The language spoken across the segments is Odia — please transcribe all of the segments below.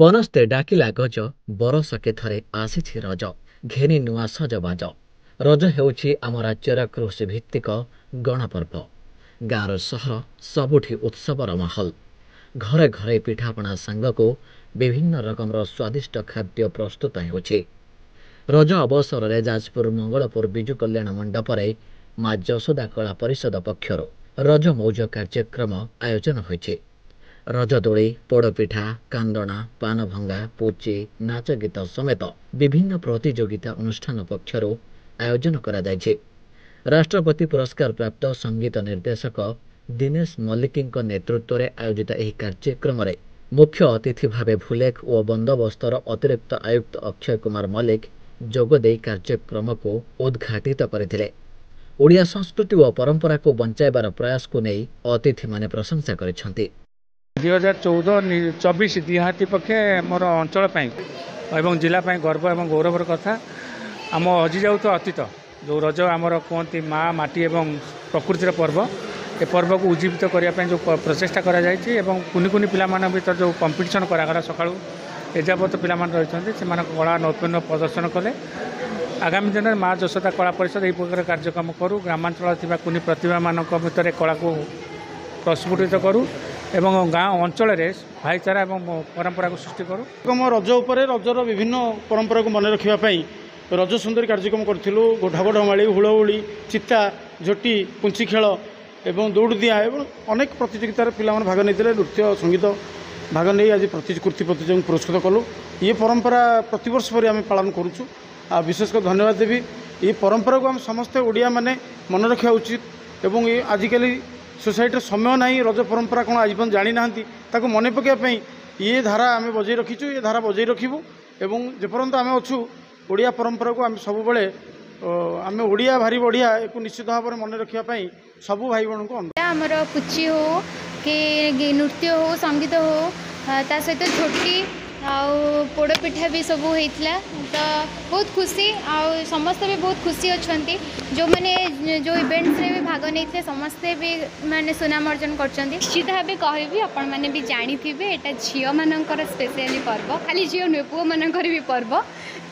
ବନସ୍ତେ ଡାକିଲା ଗଜ ବରଷକେ ଥରେ ଆସିଛି ରଜ ଘେନି ନୂଆ ସଜବାଜ ରଜ ହେଉଛି ଆମ ରାଜ୍ୟର କୃଷି ଭିତ୍ତିକ ଗଣପର୍ବ ଗାଁର ସହର ସବୁଠି ଉତ୍ସବର ମାହଲ ଘରେ ଘରେ ପିଠାପଣା ସାଙ୍ଗକୁ ବିଭିନ୍ନ ରକମର ସ୍ୱାଦିଷ୍ଟ ଖାଦ୍ୟ ପ୍ରସ୍ତୁତ ହେଉଛି ରଜ ଅବସରରେ ଯାଜପୁର ମଙ୍ଗଳପୁର ବିଜୁ କଲ୍ୟାଣ ମଣ୍ଡପରେ ମା ଯଶୋଦା କଳା ପରିଷଦ ପକ୍ଷରୁ ରଜ ମୌଜ କାର୍ଯ୍ୟକ୍ରମ ଆୟୋଜନ ହୋଇଛି ରଜଦୋଳି ପୋଡ଼ପିଠା କାନ୍ଦଣା ପାନଭଙ୍ଗା ପୁଚି ନାଚ ଗୀତ ସମେତ ବିଭିନ୍ନ ପ୍ରତିଯୋଗିତା ଅନୁଷ୍ଠାନ ପକ୍ଷରୁ ଆୟୋଜନ କରାଯାଇଛି ରାଷ୍ଟ୍ରପତି ପୁରସ୍କାର ପ୍ରାପ୍ତ ସଙ୍ଗୀତ ନିର୍ଦ୍ଦେଶକ ଦିନେଶ ମଲ୍ଲିକଙ୍କ ନେତୃତ୍ୱରେ ଆୟୋଜିତ ଏହି କାର୍ଯ୍ୟକ୍ରମରେ ମୁଖ୍ୟ ଅତିଥି ଭାବେ ଭୁଲେଖ ଓ ବନ୍ଦୋବସ୍ତର ଅତିରିକ୍ତ ଆୟୁକ୍ତ ଅକ୍ଷୟ କୁମାର ମଲ୍ଲିକ ଯୋଗଦେଇ କାର୍ଯ୍ୟକ୍ରମକୁ ଉଦ୍ଘାଟିତ କରିଥିଲେ ଓଡ଼ିଆ ସଂସ୍କୃତି ଓ ପରମ୍ପରାକୁ ବଞ୍ଚାଇବାର ପ୍ରୟାସକୁ ନେଇ ଅତିଥିମାନେ ପ୍ରଶଂସା କରିଛନ୍ତି ଦୁଇ ହଜାର ଚଉଦ ଚବିଶ ଦିହାତି ପକ୍ଷେ ମୋର ଅଞ୍ଚଳ ପାଇଁ ଏବଂ ଜିଲ୍ଲା ପାଇଁ ଗର୍ବ ଏବଂ ଗୌରବର କଥା ଆମ ହଜିଯାଉଥିବା ଅତୀତ ଯେଉଁ ରଜ ଆମର କୁହନ୍ତି ମା ମାଟି ଏବଂ ପ୍ରକୃତିର ପର୍ବ ଏ ପର୍ବକୁ ଉଜ୍ଜୀବିତ କରିବା ପାଇଁ ଯେଉଁ ପ୍ରଚେଷ୍ଟା କରାଯାଇଛି ଏବଂ କୁନି କୁନି ପିଲାମାନଙ୍କ ଭିତରେ ଯେଉଁ କମ୍ପିଟିସନ୍ କରାଗଲା ସକାଳୁ ଏଯାବତ ପିଲାମାନେ ରହିଛନ୍ତି ସେମାନଙ୍କ କଳା ନୈପୁଣ୍ୟ ପ୍ରଦର୍ଶନ କଲେ ଆଗାମୀ ଦିନରେ ମା ଯଶୋଦା କଳା ପରିଷଦ ଏହି ପ୍ରକାର କାର୍ଯ୍ୟକ୍ରମ କରୁ ଗ୍ରାମାଞ୍ଚଳରେ ଥିବା କୁନି ପ୍ରତିଭାମାନଙ୍କ ଭିତରେ କଳାକୁ ପ୍ରସ୍ଫୁଟିତ କରୁ এবং ଗାଁ ଅଞ୍ଚଳରେ ଭାଇଚାରା ଏବଂ ପରମ୍ପରାକୁ ସୃଷ୍ଟି କରୁ ଏବଂ ରଜ ଉପରେ ରଜର ବିଭିନ୍ନ ପରମ୍ପରାକୁ ମନେ ରଖିବା ପାଇଁ ରଜ ସୁନ୍ଦରୀ କାର୍ଯ୍ୟକ୍ରମ କରିଥିଲୁ ଢଗଢମାଳି ହୁଳହୁଳି ଚିତା ଝୋଟି ପୁଞ୍ଚି ଖେଳ ଏବଂ ଦୌଡ଼ଦିଆଁ ଏବଂ ଅନେକ ପ୍ରତିଯୋଗିତାରେ ପିଲାମାନେ ଭାଗ ନେଇଥିଲେ ନୃତ୍ୟ ସଙ୍ଗୀତ ଭାଗ ନେଇ ଆଜି କୃତି ପ୍ରତିଯୋଗୀଙ୍କୁ ପୁରସ୍କୃତ କଲୁ ଇଏ ପରମ୍ପରା ପ୍ରତିବର୍ଷ ପରି ଆମେ ପାଳନ କରୁଛୁ ଆଉ ବିଶେଷ କରି ଧନ୍ୟବାଦ ଦେବି ଏ ପରମ୍ପରାକୁ ଆମେ ସମସ୍ତେ ଓଡ଼ିଆମାନେ ମନେ ରଖିବା ଉଚିତ ଏବଂ ଏ ଆଜିକାଲି ସୋସାଇଟିର ସମୟ ନାହିଁ ରଜ ପରମ୍ପରା କ'ଣ ଆଜି ପର୍ଯ୍ୟନ୍ତ ଜାଣିନାହାନ୍ତି ତାକୁ ମନେ ପକାଇବା ପାଇଁ ଇଏ ଧାରା ଆମେ ବଜେଇ ରଖିଛୁ ଇଏ ଧାରା ବଜେଇ ରଖିବୁ ଏବଂ ଯେପର୍ଯ୍ୟନ୍ତ ଆମେ ଅଛୁ ଓଡ଼ିଆ ପରମ୍ପରାକୁ ଆମେ ସବୁବେଳେ ଆମେ ଓଡ଼ିଆ ଭାରି ବଢ଼ିଆ ଏକୁ ନିଶ୍ଚିତ ଭାବରେ ମନେ ରଖିବା ପାଇଁ ସବୁ ଭାଇ ଭଉଣୀଙ୍କୁ ଅନୁରୋଧ ଆମର ପୁଚି ହଉ କି ନୃତ୍ୟ ହଉ ସଙ୍ଗୀତ ହଉ ତା ସହିତ ଛୋଟି ଆଉ ପୋଡ଼ପିଠା ବି ସବୁ ହେଇଥିଲା ତ ବହୁତ ଖୁସି ଆଉ ସମସ୍ତେ ବି ବହୁତ ଖୁସି ଅଛନ୍ତି ଯେଉଁମାନେ ଯେଉଁ ଇଭେଣ୍ଟରେ ବି ଭାଗ ନେଇଥିଲେ ସମସ୍ତେ ବି ମାନେ ସୁନାମ ଅର୍ଜନ କରିଛନ୍ତି ନିଶ୍ଚିତ ଭାବେ କହିବି ଆପଣମାନେ ବି ଜାଣିଥିବେ ଏଇଟା ଝିଅମାନଙ୍କର ସ୍ପେଶିଆଲି ପର୍ବ ଖାଲି ଝିଅ ନୁହେଁ ପୁଅମାନଙ୍କର ବି ପର୍ବ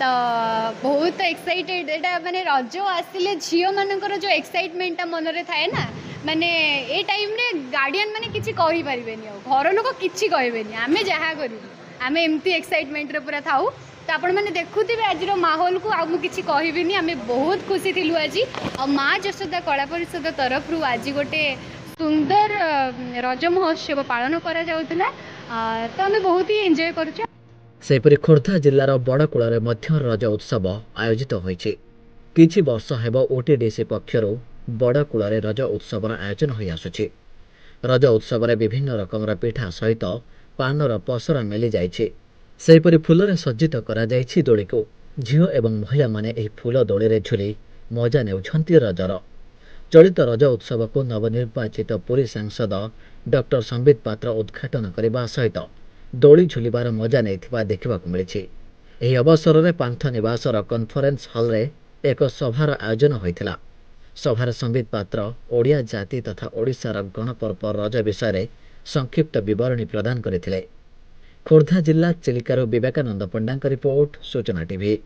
ତ ବହୁତ ଏକ୍ସାଇଟେଡ଼ ଏଇଟା ମାନେ ରଜ ଆସିଲେ ଝିଅମାନଙ୍କର ଯେଉଁ ଏକ୍ସାଇଟମେଣ୍ଟଟା ମନରେ ଥାଏ ନା ମାନେ ଏ ଟାଇମ୍ରେ ଗାର୍ଡ଼ିଆନ୍ ମାନେ କିଛି କହିପାରିବେନି ଆଉ ଘର ଲୋକ କିଛି କହିବେନି ଆମେ ଯାହା କରିବୁ ଆମେ ଏମିତି ଏକ୍ସାଇଟମେଣ୍ଟରେ ପୁରା ଥାଉ ତ ଆପଣମାନେ ଦେଖୁଥିବେ ଆଜିର ମାହୋଲକୁ ଆଉ ମୁଁ କିଛି କହିବିନି ଆମେ ବହୁତ ଖୁସି ଥିଲୁ ଆଜି ଆଉ ମା ଯଶୋଦା କଳା ପରିଷଦ ତରଫରୁ ଆଜି ଗୋଟେ ସୁନ୍ଦର ରଜ ମହୋତ୍ସବ ପାଳନ କରାଯାଉଥିଲା ତ ଆମେ ବହୁତ ହିଁ ଏନ୍ଜୟ କରୁଛୁ ସେହିପରି ଖୋର୍ଦ୍ଧା ଜିଲ୍ଲାର ବଡ଼କୂଳରେ ମଧ୍ୟ ରଜ ଉତ୍ସବ ଆୟୋଜିତ ହୋଇଛି କିଛି ବର୍ଷ ହେବ ଓଟିଡିସି ପକ୍ଷରୁ ବଡ଼କୂଳରେ ରଜ ଉତ୍ସବର ଆୟୋଜନ ହୋଇଆସୁଛି ରଜ ଉତ୍ସବରେ ବିଭିନ୍ନ ରକମର ପିଠା ସହିତ ପାନର ପସରା ମେଲିଯାଇଛି ସେହିପରି ଫୁଲରେ ସଜ୍ଜିତ କରାଯାଇଛି ଦୋଳିକୁ ଝିଅ ଏବଂ ମହିଳାମାନେ ଏହି ଫୁଲ ଦୋଳିରେ ଝୁଲି ମଜା ନେଉଛନ୍ତି ରଜର ଚଳିତ ରଜ ଉତ୍ସବକୁ ନବନିର୍ବାଚିତ ପୁରୀ ସାଂସଦ ଡକ୍ଟର ସମ୍ବିତ ପାତ୍ର ଉଦ୍ଘାଟନ କରିବା ସହିତ ଦୋଳି ଝୁଲିବାର ମଜା ନେଇଥିବା ଦେଖିବାକୁ ମିଳିଛି ଏହି ଅବସରରେ ପାନ୍ଥ ନିବାସର କନ୍ଫରେନ୍ସ ହଲ୍ରେ ଏକ ସଭାର ଆୟୋଜନ ହୋଇଥିଲା ସଭାରେ ସମ୍ବିତ ପାତ୍ର ଓଡ଼ିଆ ଜାତି ତଥା ଓଡ଼ିଶାର ଗଣପର୍ବ ରଜ ବିଷୟରେ ସଂକ୍ଷିପ୍ତ ବିବରଣୀ ପ୍ରଦାନ କରିଥିଲେ ଖୋର୍ଦ୍ଧା ଜିଲ୍ଲା ଚିଲିକାରୁ ବିବେକାନନ୍ଦ ପଣ୍ଡାଙ୍କ ରିପୋର୍ଟ ସୂଚନା ଟିଭି